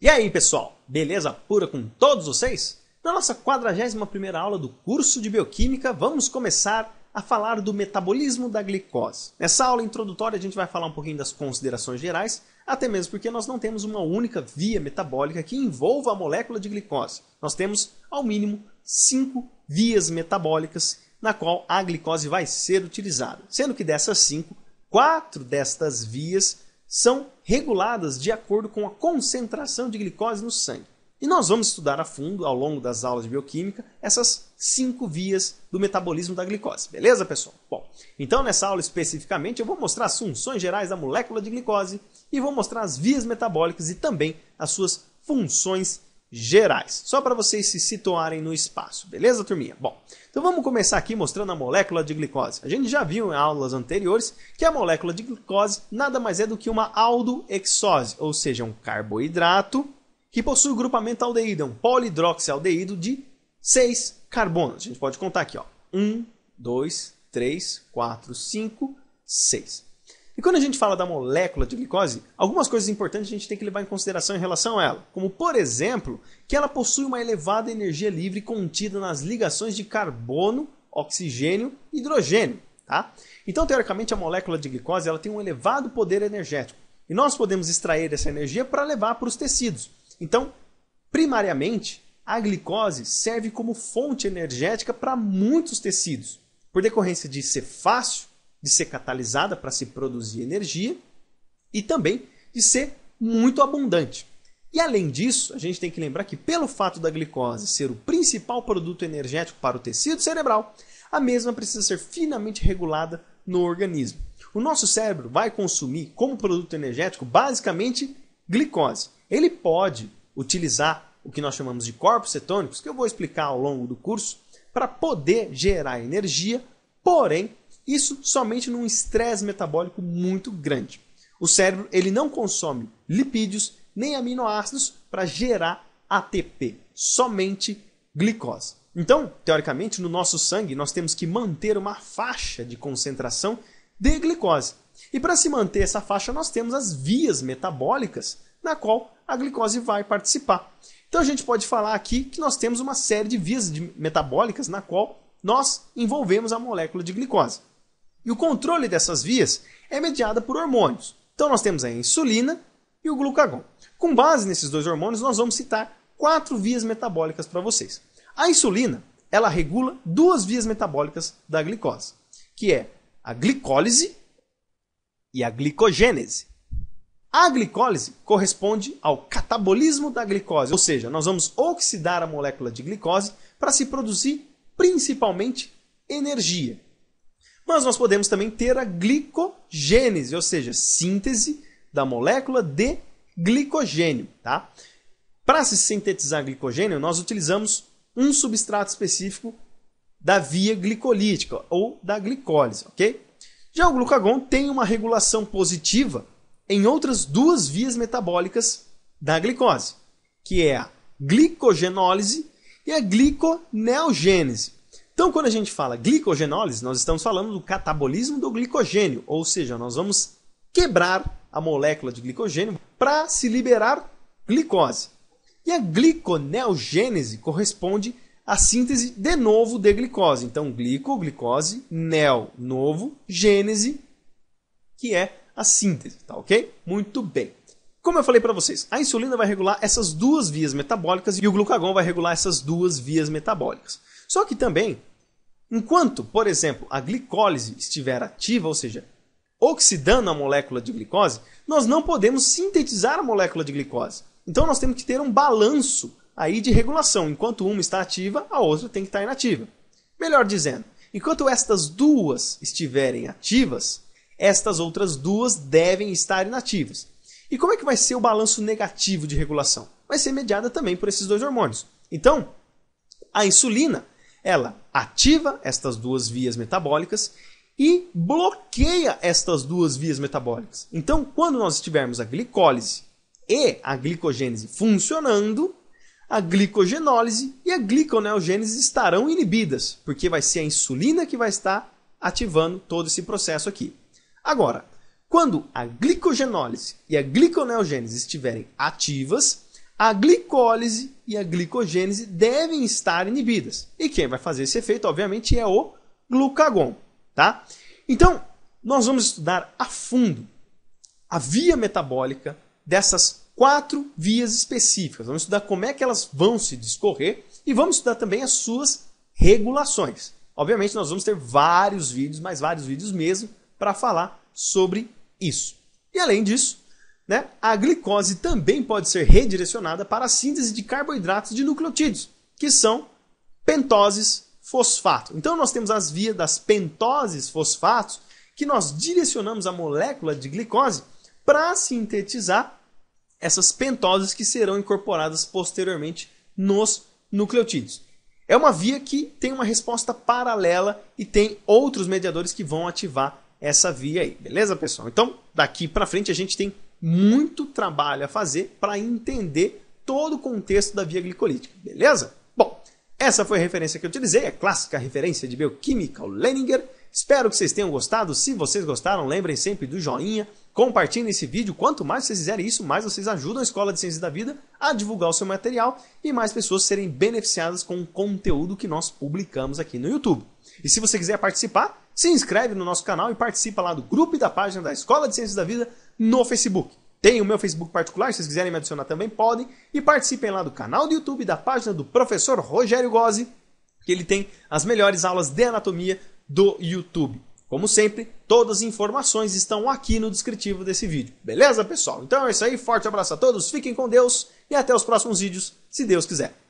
E aí, pessoal? Beleza pura com todos vocês? Na nossa 41ª aula do curso de Bioquímica, vamos começar a falar do metabolismo da glicose. Nessa aula introdutória a gente vai falar um pouquinho das considerações gerais, até mesmo porque nós não temos uma única via metabólica que envolva a molécula de glicose. Nós temos, ao mínimo, cinco vias metabólicas na qual a glicose vai ser utilizada, sendo que dessas cinco, quatro destas vias são reguladas de acordo com a concentração de glicose no sangue. E nós vamos estudar a fundo, ao longo das aulas de bioquímica, essas cinco vias do metabolismo da glicose. Beleza, pessoal? Bom, então nessa aula especificamente eu vou mostrar as funções gerais da molécula de glicose e vou mostrar as vias metabólicas e também as suas funções gerais, só para vocês se situarem no espaço, beleza, turminha? Bom, então vamos começar aqui mostrando a molécula de glicose. A gente já viu em aulas anteriores que a molécula de glicose nada mais é do que uma aldoexose, ou seja, um carboidrato que possui o grupamento aldeído, é um polidroxialdeído de seis carbonos. A gente pode contar aqui, ó. um, dois, três, quatro, cinco, seis. E quando a gente fala da molécula de glicose, algumas coisas importantes a gente tem que levar em consideração em relação a ela, como por exemplo, que ela possui uma elevada energia livre contida nas ligações de carbono, oxigênio e hidrogênio. Tá? Então, teoricamente, a molécula de glicose ela tem um elevado poder energético e nós podemos extrair essa energia para levar para os tecidos. Então, primariamente, a glicose serve como fonte energética para muitos tecidos. Por decorrência de ser fácil, de ser catalisada para se produzir energia e também de ser muito abundante. E além disso, a gente tem que lembrar que, pelo fato da glicose ser o principal produto energético para o tecido cerebral, a mesma precisa ser finamente regulada no organismo. O nosso cérebro vai consumir como produto energético basicamente glicose. Ele pode utilizar o que nós chamamos de corpos cetônicos, que eu vou explicar ao longo do curso, para poder gerar energia, porém isso somente num estresse metabólico muito grande. O cérebro ele não consome lipídios nem aminoácidos para gerar ATP, somente glicose. Então, teoricamente, no nosso sangue nós temos que manter uma faixa de concentração de glicose. E para se manter essa faixa, nós temos as vias metabólicas na qual a glicose vai participar. Então a gente pode falar aqui que nós temos uma série de vias metabólicas na qual nós envolvemos a molécula de glicose. E o controle dessas vias é mediada por hormônios. Então nós temos a insulina e o glucagon. Com base nesses dois hormônios, nós vamos citar quatro vias metabólicas para vocês. A insulina, ela regula duas vias metabólicas da glicose, que é a glicólise e a glicogênese. A glicólise corresponde ao catabolismo da glicose, ou seja, nós vamos oxidar a molécula de glicose para se produzir principalmente energia. Mas nós podemos também ter a glicogênese, ou seja, síntese da molécula de glicogênio. Tá? Para se sintetizar glicogênio, nós utilizamos um substrato específico da via glicolítica ou da glicólise, ok? Já o glucagon tem uma regulação positiva em outras duas vias metabólicas da glicose, que é a glicogenólise e a gliconeogênese. Então, quando a gente fala glicogenólise, nós estamos falando do catabolismo do glicogênio, ou seja, nós vamos quebrar a molécula de glicogênio para se liberar glicose. E a gliconeogênese corresponde à síntese de novo de glicose. Então, glico, glicose, neo, novo, gênese, que é a síntese, tá ok? Muito bem. Como eu falei para vocês, a insulina vai regular essas duas vias metabólicas e o glucagon vai regular essas duas vias metabólicas. Só que também Enquanto, por exemplo, a glicólise estiver ativa, ou seja, oxidando a molécula de glicose, nós não podemos sintetizar a molécula de glicose. Então nós temos que ter um balanço aí de regulação. Enquanto uma está ativa, a outra tem que estar inativa. Melhor dizendo, enquanto estas duas estiverem ativas, estas outras duas devem estar inativas. E como é que vai ser o balanço negativo de regulação? Vai ser mediada também por esses dois hormônios. Então, a insulina ela ativa estas duas vias metabólicas e bloqueia estas duas vias metabólicas. Então, quando nós tivermos a glicólise e a glicogênese funcionando, a glicogenólise e a gliconeogênese estarão inibidas, porque vai ser a insulina que vai estar ativando todo esse processo aqui. Agora, quando a glicogenólise e a gliconeogênese estiverem ativas, a glicólise e a glicogênese devem estar inibidas. E quem vai fazer esse efeito, obviamente, é o glucagon. Tá? Então, nós vamos estudar a fundo a via metabólica dessas quatro vias específicas. Vamos estudar como é que elas vão se discorrer e vamos estudar também as suas regulações. Obviamente, nós vamos ter vários vídeos, mais vários vídeos mesmo, para falar sobre isso. E além disso, né, a glicose também pode ser redirecionada para a síntese de carboidratos de nucleotídeos, que são pentoses fosfato. Então nós temos as vias das pentoses fosfatos que nós direcionamos a molécula de glicose para sintetizar essas pentoses que serão incorporadas posteriormente nos nucleotídeos. É uma via que tem uma resposta paralela e tem outros mediadores que vão ativar essa via aí, beleza, pessoal? Então, daqui para frente a gente tem muito trabalho a fazer para entender todo o contexto da via glicolítica, beleza? Bom, essa foi a referência que eu utilizei, a clássica referência de bioquímica, o Leninger. Espero que vocês tenham gostado. Se vocês gostaram, lembrem sempre do joinha, compartilhem esse vídeo. Quanto mais vocês fizerem isso, mais vocês ajudam a Escola de Ciências da Vida a divulgar o seu material e mais pessoas serem beneficiadas com o conteúdo que nós publicamos aqui no YouTube. E se você quiser participar, se inscreve no nosso canal e participa lá do grupo e da página da Escola de Ciências da Vida no Facebook. Tem o meu Facebook particular, se vocês quiserem me adicionar também podem. E participem lá do canal do YouTube da página do professor Rogério Gozzi, que ele tem as melhores aulas de anatomia do YouTube. Como sempre, todas as informações estão aqui no descritivo desse vídeo. Beleza, pessoal? Então é isso aí, forte abraço a todos, fiquem com Deus e até os próximos vídeos, se Deus quiser.